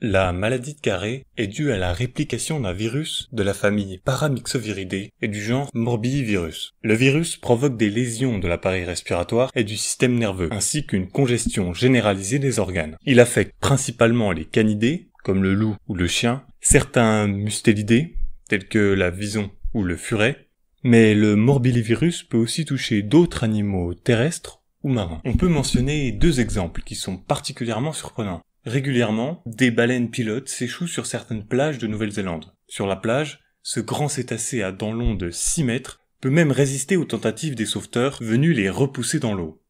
La maladie de Carré est due à la réplication d'un virus de la famille Paramyxoviridae et du genre Morbillivirus. Le virus provoque des lésions de l'appareil respiratoire et du système nerveux, ainsi qu'une congestion généralisée des organes. Il affecte principalement les canidés, comme le loup ou le chien, certains mustélidés, tels que la vison ou le furet, mais le morbillivirus peut aussi toucher d'autres animaux terrestres ou marins. On peut mentionner deux exemples qui sont particulièrement surprenants. Régulièrement, des baleines pilotes s'échouent sur certaines plages de Nouvelle-Zélande. Sur la plage, ce grand cétacé à dents longues de 6 mètres peut même résister aux tentatives des sauveteurs venus les repousser dans l'eau.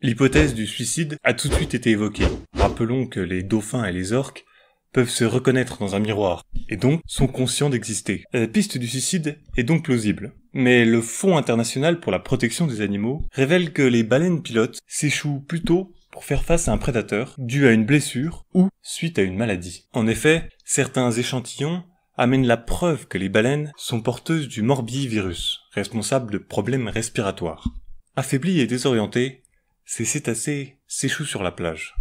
L'hypothèse du suicide a tout de suite été évoquée. Rappelons que les dauphins et les orques peuvent se reconnaître dans un miroir, et donc sont conscients d'exister. La piste du suicide est donc plausible. Mais le Fonds international pour la protection des animaux révèle que les baleines pilotes s'échouent plutôt pour faire face à un prédateur dû à une blessure ou suite à une maladie. En effet, certains échantillons amènent la preuve que les baleines sont porteuses du morbivirus, responsable de problèmes respiratoires. Affaiblis et désorientés, ces cétacés s'échouent sur la plage.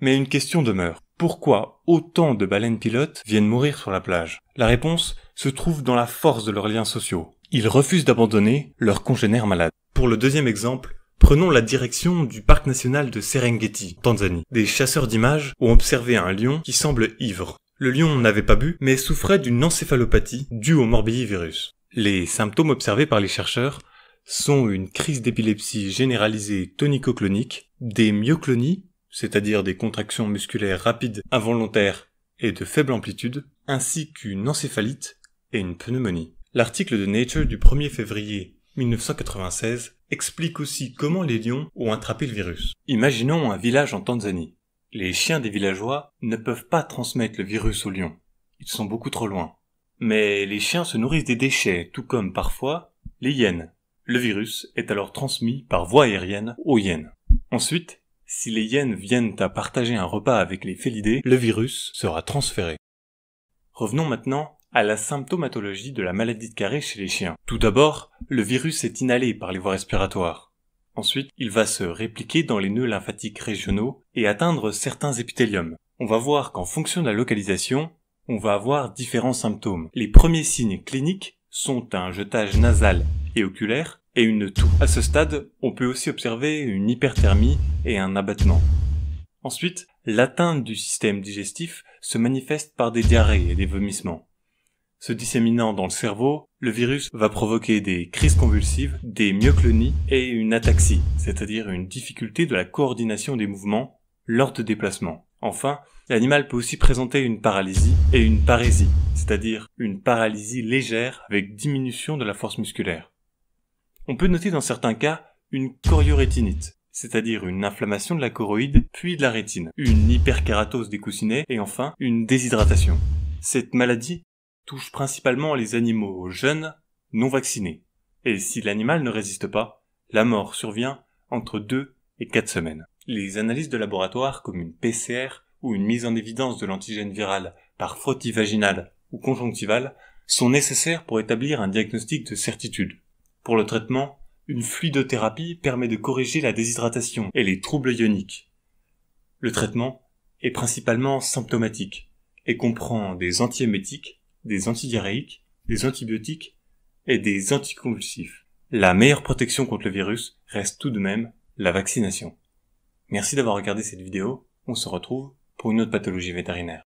Mais une question demeure. Pourquoi autant de baleines pilotes viennent mourir sur la plage La réponse se trouve dans la force de leurs liens sociaux. Ils refusent d'abandonner leurs congénères malades. Pour le deuxième exemple, Prenons la direction du parc national de Serengeti, Tanzanie. Des chasseurs d'images ont observé un lion qui semble ivre. Le lion n'avait pas bu, mais souffrait d'une encéphalopathie due au morbillivirus. Les symptômes observés par les chercheurs sont une crise d'épilepsie généralisée tonico-clonique, des myoclonies, c'est-à-dire des contractions musculaires rapides, involontaires et de faible amplitude, ainsi qu'une encéphalite et une pneumonie. L'article de Nature du 1er février 1996, explique aussi comment les lions ont attrapé le virus. Imaginons un village en Tanzanie. Les chiens des villageois ne peuvent pas transmettre le virus aux lions. Ils sont beaucoup trop loin. Mais les chiens se nourrissent des déchets, tout comme parfois les hyènes. Le virus est alors transmis par voie aérienne aux hyènes. Ensuite, si les hyènes viennent à partager un repas avec les félidés, le virus sera transféré. Revenons maintenant à la symptomatologie de la maladie de Carré chez les chiens. Tout d'abord, le virus est inhalé par les voies respiratoires. Ensuite, il va se répliquer dans les nœuds lymphatiques régionaux et atteindre certains épithéliums. On va voir qu'en fonction de la localisation, on va avoir différents symptômes. Les premiers signes cliniques sont un jetage nasal et oculaire et une toux. À ce stade, on peut aussi observer une hyperthermie et un abattement. Ensuite, l'atteinte du système digestif se manifeste par des diarrhées et des vomissements. Se disséminant dans le cerveau, le virus va provoquer des crises convulsives, des myoclonies et une ataxie, c'est-à-dire une difficulté de la coordination des mouvements lors de déplacements. Enfin, l'animal peut aussi présenter une paralysie et une parésie, c'est-à-dire une paralysie légère avec diminution de la force musculaire. On peut noter dans certains cas une choriorétinite, c'est-à-dire une inflammation de la choroïde puis de la rétine, une hyperkératose des coussinets et enfin une déshydratation. Cette maladie touche principalement les animaux jeunes, non vaccinés. Et si l'animal ne résiste pas, la mort survient entre 2 et 4 semaines. Les analyses de laboratoire comme une PCR ou une mise en évidence de l'antigène viral par frottis vaginale ou conjonctivale sont nécessaires pour établir un diagnostic de certitude. Pour le traitement, une fluidothérapie permet de corriger la déshydratation et les troubles ioniques. Le traitement est principalement symptomatique et comprend des antiémétiques des antidiarrhéiques, des antibiotiques et des anticonvulsifs. La meilleure protection contre le virus reste tout de même la vaccination. Merci d'avoir regardé cette vidéo, on se retrouve pour une autre pathologie vétérinaire.